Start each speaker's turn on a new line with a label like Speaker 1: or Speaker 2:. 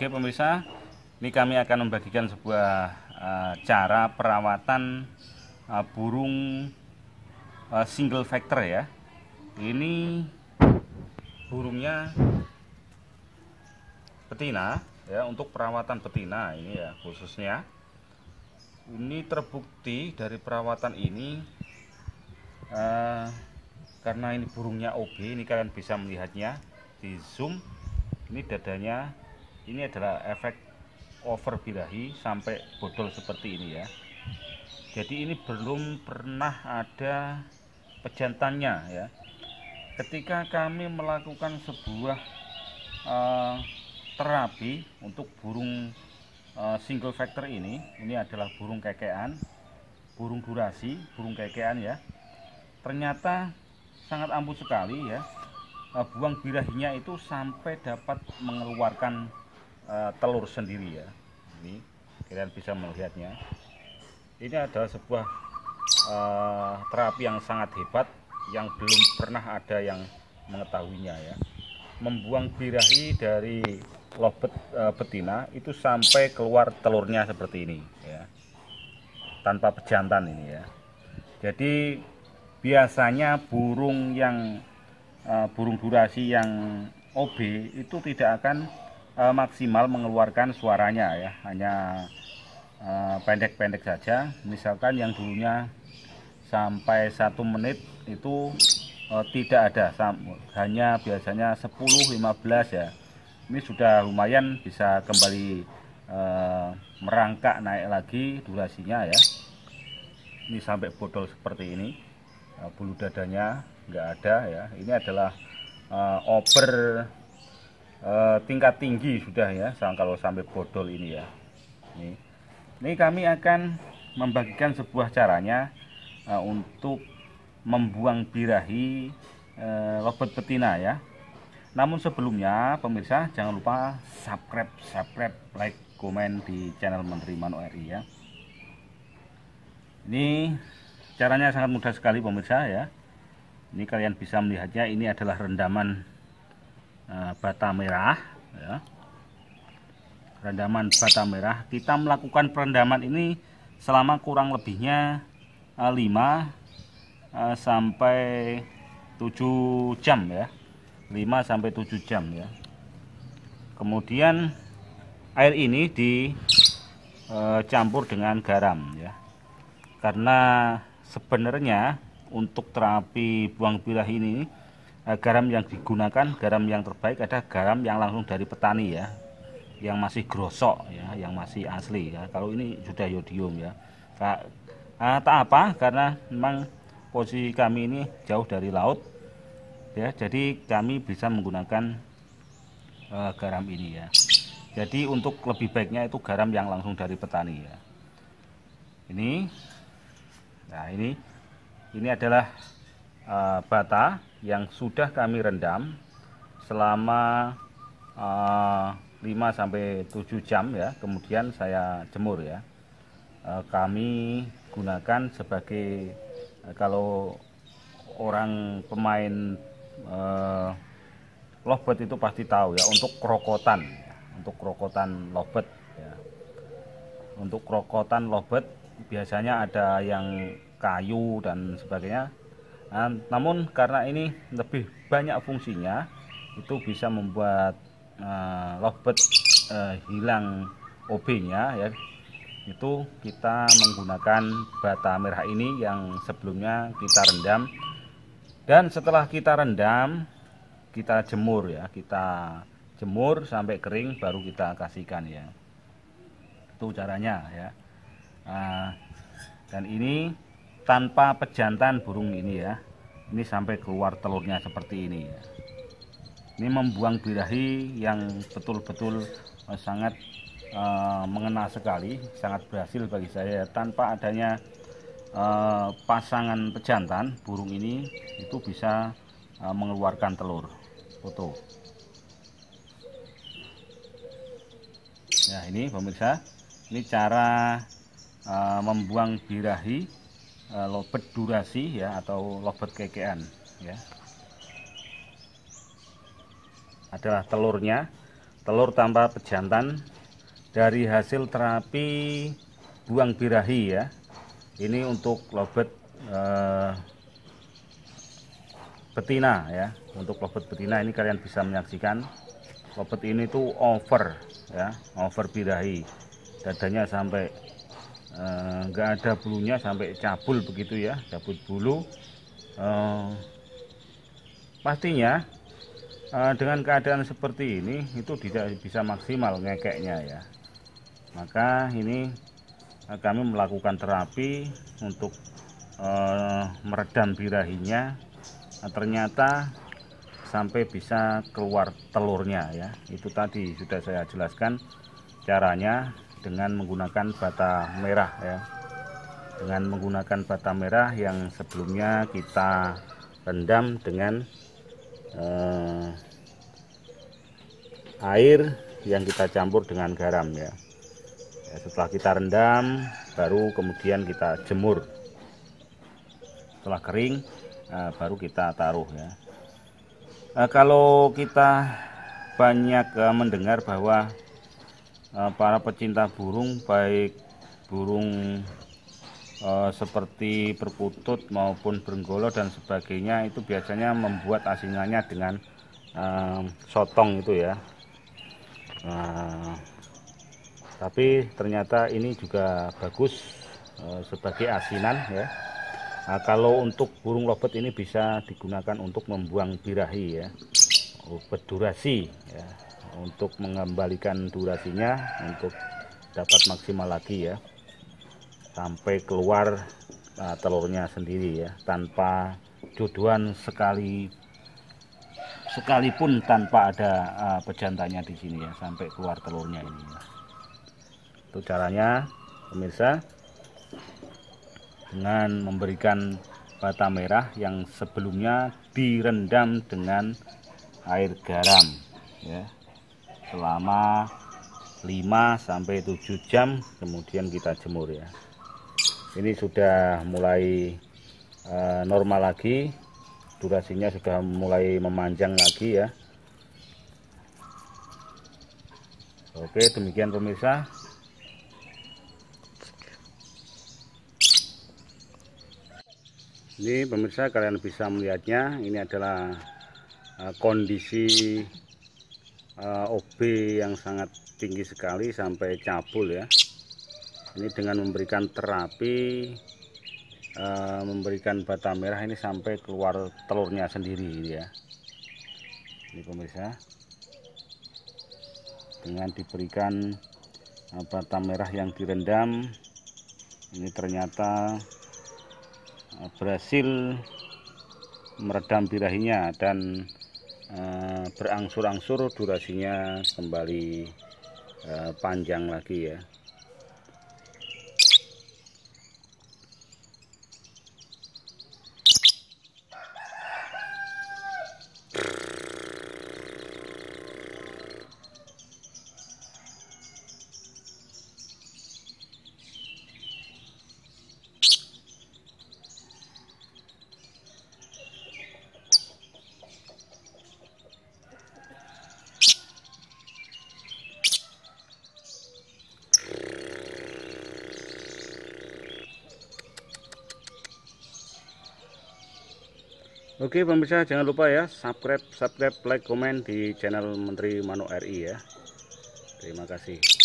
Speaker 1: Oke pemirsa, ini kami akan membagikan sebuah uh, cara perawatan uh, burung uh, single factor ya. Ini burungnya betina ya untuk perawatan betina ini ya khususnya. Ini terbukti dari perawatan ini uh, karena ini burungnya OB ini kalian bisa melihatnya di zoom ini dadanya ini adalah efek over birahi sampai bodol seperti ini ya jadi ini belum pernah ada pejantannya ya ketika kami melakukan sebuah uh, terapi untuk burung uh, single factor ini ini adalah burung kekean burung durasi burung kekean ya ternyata sangat ampuh sekali ya uh, buang birahinya itu sampai dapat mengeluarkan Eh, telur sendiri ya ini kalian bisa melihatnya ini adalah sebuah uh, terapi yang sangat hebat yang belum pernah ada yang mengetahuinya ya membuang birahi dari lobet uh, betina itu sampai keluar telurnya seperti ini ya tanpa pejantan ini ya jadi biasanya burung yang uh, burung durasi yang OB itu tidak akan uh, maksimal mengeluarkan suaranya ya hanya eh, pendek-pendek uh, saja misalkan yang dulunya sampai satu menit itu uh, tidak ada hanya biasanya 10-15 ya ini sudah lumayan bisa kembali uh, merangkak naik lagi durasinya ya ini sampai bodol seperti ini bulu dadanya enggak ada ya ini adalah uh, oper Eh, tingkat tinggi sudah ya kalau sampai bodol ini ya ini, ini kami akan membagikan sebuah caranya eh, untuk membuang birahi eh, robot betina ya namun sebelumnya pemirsa jangan lupa subscribe subscribe like komen di channel Menteri Mano RI ya ini caranya sangat mudah sekali pemirsa ya ini kalian bisa melihatnya ini adalah rendaman Eh, bata merah ya. rendaman bata merah kita melakukan perendaman ini selama kurang lebihnya 5 eh, eh, sampai 7 jam ya 5 sampai 7 jam ya kemudian air ini dicampur dengan garam ya karena sebenarnya untuk terapi buang bilah ini Eh, garam yang digunakan garam yang terbaik ada garam yang langsung dari petani ya yang masih grosok ya yang masih asli ya kalau ini sudah yodium ya nah, tak apa karena memang posisi kami ini jauh dari laut ya jadi kami bisa menggunakan uh, garam ini ya jadi untuk lebih baiknya itu garam yang langsung dari petani ya ini nah ini ini adalah Eh, bata yang sudah kami rendam selama uh, 5 7 jam ya, kemudian saya jemur ya. uh, kami gunakan sebagai uh, kalau orang pemain uh, lovebird itu pasti tahu ya untuk krokotan, ya. untuk krokotan lobet ya. Untuk krokotan lobet biasanya ada yang kayu dan sebagainya. Nah, namun karena ini lebih banyak fungsinya, itu bisa membuat uh, eh, lovebird uh, eh, hilang OB-nya ya. Itu kita menggunakan bata merah ini yang sebelumnya kita rendam. Dan setelah kita rendam, kita jemur ya, kita jemur sampai kering baru kita kasihkan ya. Itu caranya ya. Uh, dan ini tanpa pejantan burung ini ya ini sampai keluar telurnya seperti ini ya. ini membuang birahi yang betul-betul eh, sangat uh, mengena sekali sangat berhasil bagi saya tanpa adanya uh, pasangan pejantan burung ini itu bisa uh, mengeluarkan telur foto ya ini pemirsa ini cara membuang birahi Eh, lobet durasi ya atau lobet kekean ya adalah telurnya telur tanpa pejantan dari hasil terapi buang birahi ya ini untuk lobet eh, betina ya untuk lobet betina ini kalian bisa menyaksikan lobet ini tuh over ya over birahi dadanya sampai Eh, nggak uh, ada bulunya sampai cabul begitu ya cabut bulu uh, pastinya uh, dengan keadaan seperti ini itu tidak bisa maksimal ngekeknya ya maka ini uh, kami melakukan terapi untuk uh, meredam birahinya uh, ternyata sampai bisa keluar telurnya ya itu tadi sudah saya jelaskan caranya dengan menggunakan bata merah ya dengan menggunakan bata merah yang sebelumnya kita rendam dengan eh, air yang kita campur dengan garam ya. ya setelah kita rendam baru kemudian kita jemur setelah kering eh, baru kita taruh ya eh, kalau kita banyak eh, mendengar bahwa Eh, para pecinta burung baik burung eh, seperti perkutut maupun bergolo dan sebagainya itu biasanya membuat asingannya dengan eh, sotong itu ya tapi ternyata ini juga bagus sebagai asinan ya nah, kalau untuk burung lobet ini bisa digunakan untuk membuang birahi ya oh, durasi ya untuk mengembalikan durasinya untuk dapat maksimal lagi ya sampai keluar uh, telurnya sendiri ya tanpa jodohan sekali sekalipun tanpa ada uh, pejantannya di sini ya sampai keluar telurnya ini ya. itu caranya pemirsa dengan memberikan bata merah yang sebelumnya direndam dengan air garam ya selama 5 sampai 7 jam kemudian kita jemur ya ini sudah mulai uh, normal lagi durasinya sudah mulai memanjang lagi ya Oke demikian pemirsa ini pemirsa kalian bisa melihatnya ini adalah uh, kondisi uh, eh, OB yang sangat tinggi sekali sampai cabul ya ini dengan memberikan terapi uh, memberikan bata merah ini sampai keluar telurnya sendiri gitu ya ini pemirsa dengan diberikan uh, bata merah yang direndam ini ternyata uh, berhasil meredam birahinya dan Eh, berangsur-angsur durasinya kembali eh, panjang lagi ya Oke pemirsa jangan lupa ya subscribe, subscribe, like, komen di channel Menteri Manu RI ya. Terima kasih.